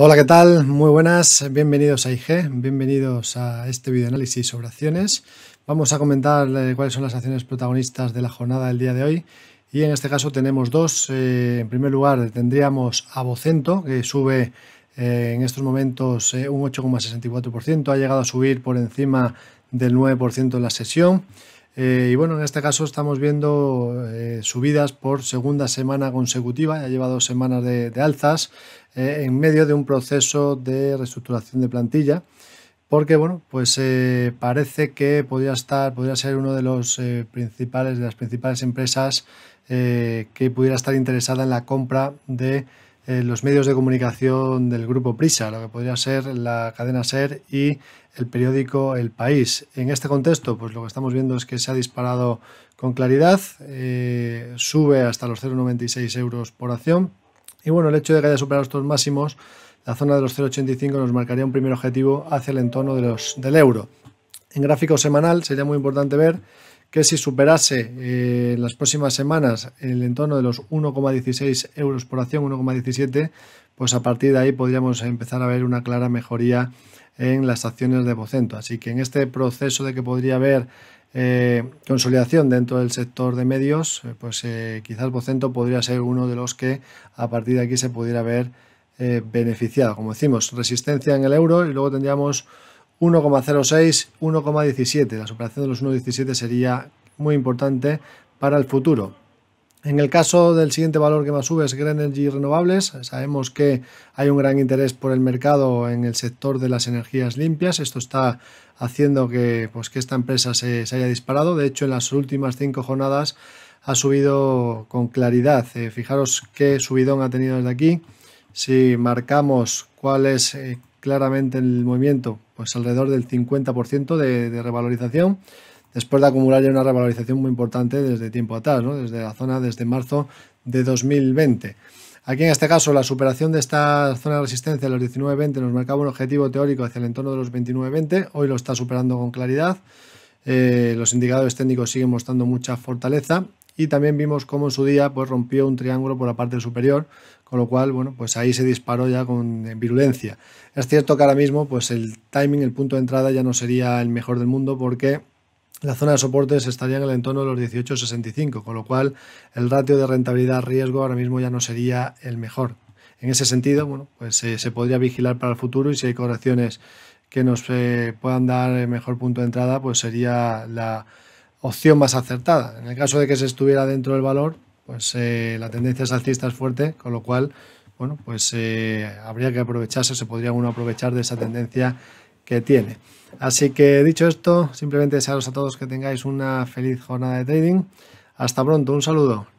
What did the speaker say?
Hola, ¿qué tal? Muy buenas, bienvenidos a IG, bienvenidos a este análisis sobre acciones. Vamos a comentar eh, cuáles son las acciones protagonistas de la jornada del día de hoy y en este caso tenemos dos. Eh, en primer lugar tendríamos a Vocento que sube eh, en estos momentos un 8,64%, ha llegado a subir por encima del 9% en la sesión. Eh, y bueno, en este caso estamos viendo eh, subidas por segunda semana consecutiva, ya lleva dos semanas de, alzas, eh, en medio de un proceso de reestructuración de plantilla, porque bueno, pues parece que podría estar, podría ser uno de los principales, de las principales empresas que pudiera estar interesada en la compra de los medios de comunicación del grupo Prisa, lo que podría ser la cadena SER y el periódico El País. En este contexto, pues lo que estamos viendo es que se ha disparado con claridad, eh, sube hasta los 0,96 euros por acción. Y bueno, el hecho de que haya superado estos máximos, la zona de los 0,85 nos marcaría un primer objetivo hacia el entorno de los, del euro. En gráfico semanal sería muy importante ver que si superase en eh, las próximas semanas el entorno de los 1,16 euros por acción, 1,17, pues a partir de ahí podríamos empezar a ver una clara mejoría en las acciones de Bocento. Así que en este proceso de que podría haber eh, consolidación dentro del sector de medios, eh, pues quizás Bocento podría ser uno de los que a partir de aquí se pudiera ver beneficiado. Como decimos, resistencia en el euro y luego tendríamos 1,06, 1,17. La superación de los 1,17 sería muy importante para el futuro. En el caso del siguiente valor que más sube es Green Energy Renovables. Sabemos que hay un gran interés por el mercado en el sector de las energías limpias. Esto está haciendo que, pues, que esta empresa se, haya disparado. De hecho, en las últimas cinco jornadas ha subido con claridad. Eh, fijaros qué subidón ha tenido desde aquí. Si marcamos cuál es eh, claramente el movimiento, pues alrededor del 50% de, revalorización, después de acumular ya una revalorización muy importante desde tiempo atrás, desde la zona desde marzo de 2020. Aquí en este caso la superación de esta zona de resistencia de los 19.20 nos marcaba un objetivo teórico hacia el entorno de los 29.20, hoy lo está superando con claridad, eh, los indicadores técnicos siguen mostrando mucha fortaleza y también vimos cómo en su día pues, rompió un triángulo por la parte superior, con lo cual, bueno, pues ahí se disparó ya con virulencia. Es cierto que ahora mismo pues el timing, el punto de entrada ya no sería el mejor del mundo porque la zona de soportes estaría en el entorno de los 18,65, con lo cual el ratio de rentabilidad-riesgo ahora mismo ya no sería el mejor. En ese sentido, bueno, pues se podría vigilar para el futuro y si hay correcciones que nos eh, puedan dar el mejor punto de entrada, pues sería la, opción más acertada. En el caso de que se estuviera dentro del valor, pues eh, la tendencia es alcista es fuerte, con lo cual, bueno, pues eh, habría que aprovecharse, se podría uno aprovechar de esa tendencia que tiene. Así que dicho esto, simplemente desearos a todos que tengáis una feliz jornada de trading. Hasta pronto, un saludo.